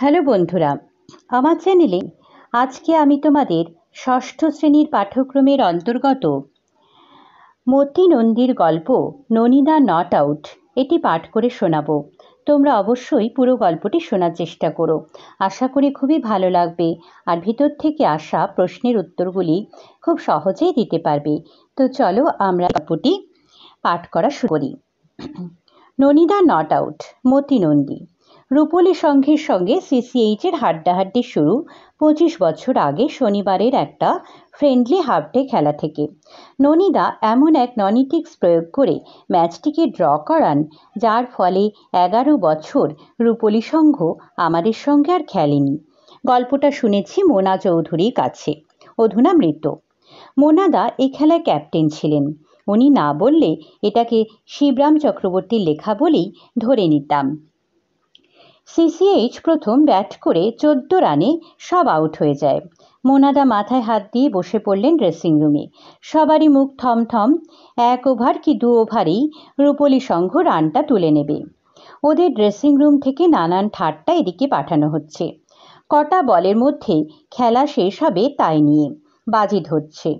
hello বন্ধুরা আমার চ্যানেলে আজকে আমি তোমাদের ষষ্ঠ শ্রেণীর পাঠ্যক্রমের অন্তর্গত মতি নন্দীর গল্প ননিদা নট আউট এটি পাঠ করে শোনাব তোমরা অবশ্যই পুরো গল্পটি শোনার চেষ্টা করো আশা করি খুবই ভালো লাগবে আর ভিতর থেকে আসা প্রশ্নের উত্তরগুলি খুব সহজেই দিতে পারবে তো চলো আমরা গল্পটি পাঠ করা শুরু করি ননিদা নট আউট মতি নন্দী রূপলী সংঘের সঙ্গে সিসিএইচের হাড্ডাহাড্ডি শুরু পঁচিশ বছর আগে শনিবারের একটা ফ্রেন্ডলি ডে খেলা থেকে ননিদা এমন এক ননিটিক্স প্রয়োগ করে ম্যাচটিকে ড্র করান যার ফলে এগারো বছর রূপলী সংঘ আমাদের সঙ্গে আর খেলেনি গল্পটা শুনেছি মোনা চৌধুরীর কাছে অধুনা মৃত মোনাদা এই খেলায় ক্যাপ্টেন ছিলেন উনি না বললে এটাকে শিবরাম চক্রবর্তীর লেখা বলেই ধরে নিতাম সিসিএইচ প্রথম ব্যাট করে চোদ্দ রানে সব আউট হয়ে যায় মোনাদা মাথায় হাত দিয়ে বসে পড়লেন ড্রেসিং রুমে সবারই মুখ থমথম এক ওভার কি দু ওভারেই রূপলী সংঘ রানটা তুলে নেবে ওদের ড্রেসিং রুম থেকে নানান ঠাট্টা এদিকে পাঠানো হচ্ছে কটা বলের মধ্যে খেলা শেষ হবে তাই নিয়ে বাজি ধরছে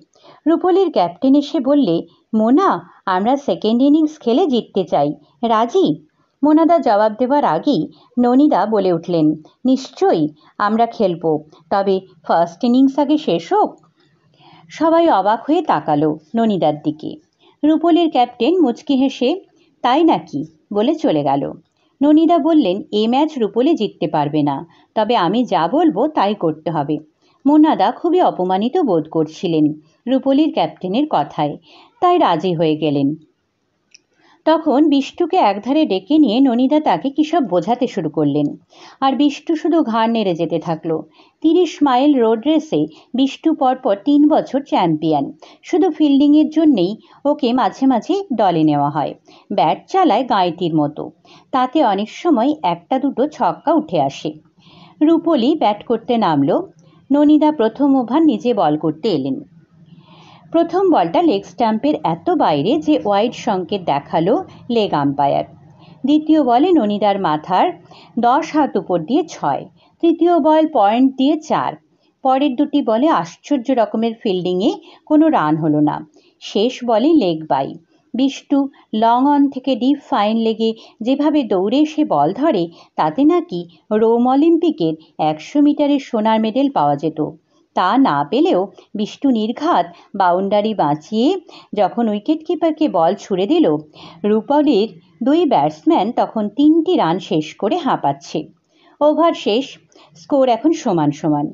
রূপলীর ক্যাপ্টেন এসে বললে মোনা আমরা সেকেন্ড ইনিংস খেলে জিততে চাই রাজি মোনাদা জবাব দেওয়ার আগেই ননিদা বলে উঠলেন নিশ্চয়ই আমরা খেলব তবে ফার্স্ট ইনিংস আগে শেষ হোক সবাই অবাক হয়ে তাকালো ননিদার দিকে রুপলের ক্যাপ্টেন মুচকি হেসে তাই নাকি বলে চলে গেল ননিদা বললেন এ ম্যাচ রুপলে জিততে পারবে না তবে আমি যা বলবো তাই করতে হবে মোনাদা খুবই অপমানিত বোধ করছিলেন রুপলির ক্যাপ্টেনের কথায় তাই রাজি হয়ে গেলেন তখন বিষ্টুকে একধারে ডেকে নিয়ে ননিদা তাকে কিসব বোঝাতে শুরু করলেন আর বিষ্টু শুধু ঘাড় নেড়ে যেতে থাকল তিরিশ মাইল রোড রেসে বিষ্টু পরপর তিন বছর চ্যাম্পিয়ন শুধু ফিল্ডিংয়ের জন্যেই ওকে মাঝে মাঝে দলে নেওয়া হয় ব্যাট চালায় গাঁইতির মতো তাতে অনেক সময় একটা দুটো ছক্কা উঠে আসে রূপলি ব্যাট করতে নামলো ননিদা প্রথম ওভার নিজে বল করতে এলেন প্রথম বলটা লেগ স্ট্যাম্পের এত বাইরে যে ওয়াইড সংকেত দেখালো লেগ আম্পায়ার দ্বিতীয় বলে ননিদার মাথার দশ হাত উপর দিয়ে ছয় তৃতীয় বল পয়েন্ট দিয়ে চার পরের দুটি বলে আশ্চর্য রকমের ফিল্ডিংয়ে কোনো রান হলো না শেষ বলে leg bye Bishtu long on থেকে ডিপ ফাইন লেগে যেভাবে দৌড়ে সে বল ধরে তাতে নাকি রোম অলিম্পিকের একশো মিটারের সোনার মেডেল পাওয়া যেত তা না পেলেও বিষ্টু নির্ঘাত বাউন্ডারি বাঁচিয়ে যখন উইকেটকিপারকে বল ছুড়ে দিল রূপলের দুই ব্যাটসম্যান তখন তিনটি রান শেষ করে হাঁপাচ্ছে ওভার শেষ স্কোর এখন সমান সমান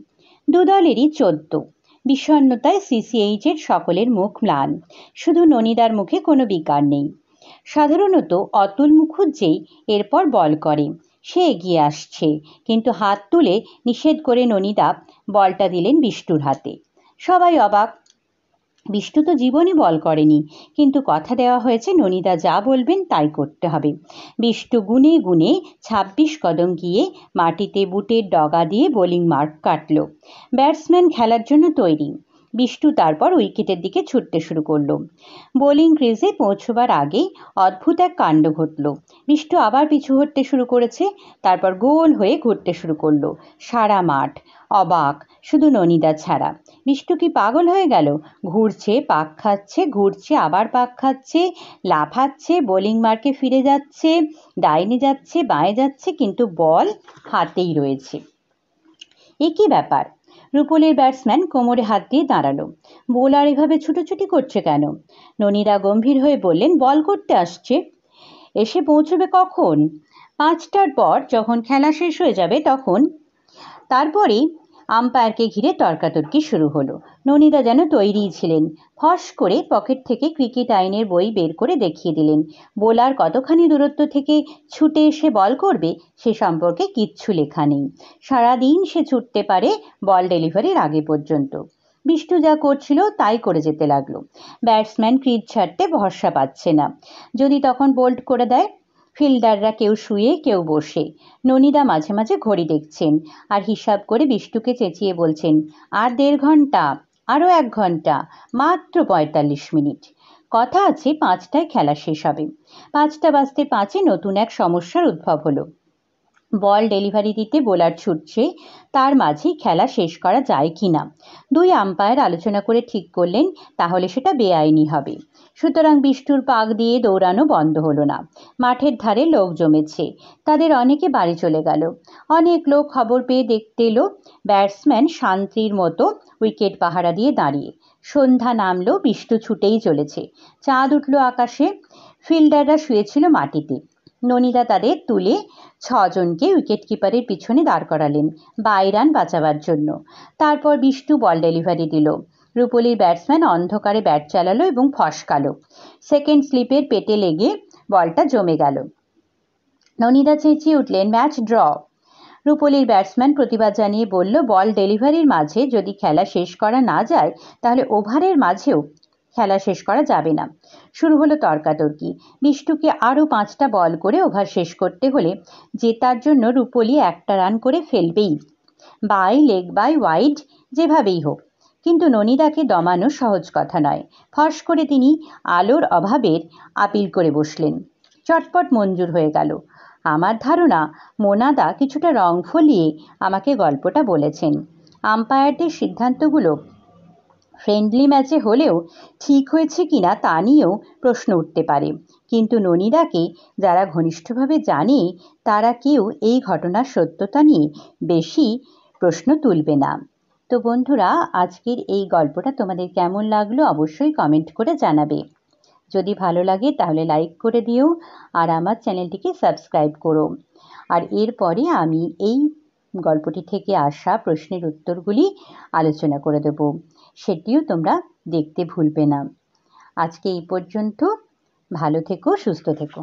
দুদলেরই চোদ্দ বিষণ্নতায় সিসিএইচের সকলের মুখ ম্লান শুধু ননিদার মুখে কোনো বিকার নেই সাধারণত অতুল মুখুজ্জেই এরপর বল করে সে এগিয়ে আসছে কিন্তু হাত তুলে নিষেধ করে ননিদা বলটা দিলেন বিষ্টুর হাতে সবাই অবাক বিষ্টু তো জীবনে বল করেনি কিন্তু কথা দেওয়া হয়েছে ননিদা যা বলবেন তাই করতে হবে বিষ্টু গুনে গুনে ২৬ কদম গিয়ে মাটিতে বুটের ডগা দিয়ে বোলিং মার্ক কাটল ব্যাটসম্যান খেলার জন্য তৈরি বিষ্ণু তারপর উইকেটের দিকে ছুটতে শুরু করলো বোলিং ক্রিজে পৌঁছবার আগেই অদ্ভুত এক কাণ্ড ঘটল বিষ্ণু আবার পিছু হটতে শুরু করেছে তারপর গোল হয়ে ঘুরতে শুরু করলো সারা মাঠ অবাক শুধু ননিদা ছাড়া বিষ্ণু কি পাগল হয়ে গেল ঘুরছে পাক খাচ্ছে ঘুরছে আবার পাক খাচ্ছে লাফাচ্ছে বোলিং মার্কে ফিরে যাচ্ছে ডাইনে যাচ্ছে বাঁয়ে যাচ্ছে কিন্তু বল হাতেই রয়েছে একই ব্যাপার রুপলির ব্যাটসম্যান কোমরে হাত দিয়ে দাঁড়ালো বোলার এভাবে ছুটোছুটি করছে কেন ননীরা গম্ভীর হয়ে বললেন বল করতে আসছে এসে পৌঁছবে কখন পাঁচটার পর যখন খেলা শেষ হয়ে যাবে তখন তারপরেই আম্পায়ারকে ঘিরে তর্কাতর্কি শুরু হলো ননিদা যেন তৈরিই ছিলেন ফস করে পকেট থেকে ক্রিকেট আইনের বই বের করে দেখিয়ে দিলেন বোলার কতখানি দূরত্ব থেকে ছুটে এসে বল করবে সে সম্পর্কে কিচ্ছু লেখা নেই সারাদিন সে ছুটতে পারে বল ডেলিভারির আগে পর্যন্ত বিষ্ণু যা করছিল তাই করে যেতে লাগলো ব্যাটসম্যান ক্রিজ ছাড়তে ভরসা পাচ্ছে না যদি তখন বোল্ড করে দেয় ফিল্ডাররা কেউ শুয়ে কেউ বসে ননিদা মাঝে মাঝে ঘড়ি দেখছেন আর হিসাব করে বিষ্টুকে চেঁচিয়ে বলছেন আর দেড় ঘন্টা আরও এক ঘন্টা মাত্র পঁয়তাল্লিশ মিনিট কথা আছে পাঁচটায় খেলা শেষ হবে পাঁচটা বাজতে পাঁচে নতুন এক সমস্যার উদ্ভব হলো বল ডেলিভারি দিতে বোলার ছুটছে তার মাঝেই খেলা শেষ করা যায় কি না দুই আম্পায়ার আলোচনা করে ঠিক করলেন তাহলে সেটা বেআইনি হবে সুতরাং বিষ্টুর পাক দিয়ে দৌড়ানো বন্ধ হলো না মাঠের ধারে লোক জমেছে তাদের অনেকে বাড়ি চলে গেল অনেক লোক খবর পেয়ে দেখতে এলো ব্যাটসম্যান শান্তির মতো উইকেট পাহারা দিয়ে দাঁড়িয়ে সন্ধ্যা নামলো বিষ্টু ছুটেই চলেছে চাঁদ উঠল আকাশে ফিল্ডাররা শুয়েছিল মাটিতে ননিদা তাদের তুলে ছজনকে উইকেটকিপারের পিছনে দাঁড় করালেন বাইরান বাঁচাবার জন্য তারপর বিষ্টু বল ডেলিভারি দিল রূপলির ব্যাটসম্যান অন্ধকারে ব্যাট চালালো এবং ফসকালো সেকেন্ড স্লিপের পেটে লেগে বলটা জমে গেল ননিদা চেঁচিয়ে উঠলেন ম্যাচ ড্র রূপলির ব্যাটসম্যান প্রতিবাদ জানিয়ে বলল বল ডেলিভারির মাঝে যদি খেলা শেষ করা না যায় তাহলে ওভারের মাঝেও খেলা শেষ করা যাবে না শুরু হলো তর্কাতর্কি বিষ্টুকে আরও পাঁচটা বল করে ওভার শেষ করতে হলে জেতার জন্য রূপলি একটা রান করে ফেলবেই বাই লেগ বাই ওয়াইড যেভাবেই হোক কিন্তু ননিদাকে দমানো সহজ কথা নয় ফস করে তিনি আলোর অভাবের আপিল করে বসলেন চটপট মঞ্জুর হয়ে গেল আমার ধারণা মোনাদা কিছুটা রং ফলিয়ে আমাকে গল্পটা বলেছেন আম্পায়ারদের সিদ্ধান্তগুলো ফ্রেন্ডলি ম্যাচে হলেও ঠিক হয়েছে কিনা তা নিয়েও প্রশ্ন উঠতে পারে কিন্তু ননিদাকে যারা ঘনিষ্ঠভাবে জানে তারা কেউ এই ঘটনার সত্যতা নিয়ে বেশি প্রশ্ন তুলবে না তো বন্ধুরা আজকের এই গল্পটা তোমাদের কেমন লাগলো অবশ্যই কমেন্ট করে জানাবে যদি ভালো লাগে তাহলে লাইক করে দিও আর আমার চ্যানেলটিকে সাবস্ক্রাইব করো আর এরপরে আমি এই গল্পটি থেকে আসা প্রশ্নের উত্তরগুলি আলোচনা করে দেব সেটিও তোমরা দেখতে ভুলবে না আজকে এই পর্যন্ত ভালো থেকো সুস্থ থেকো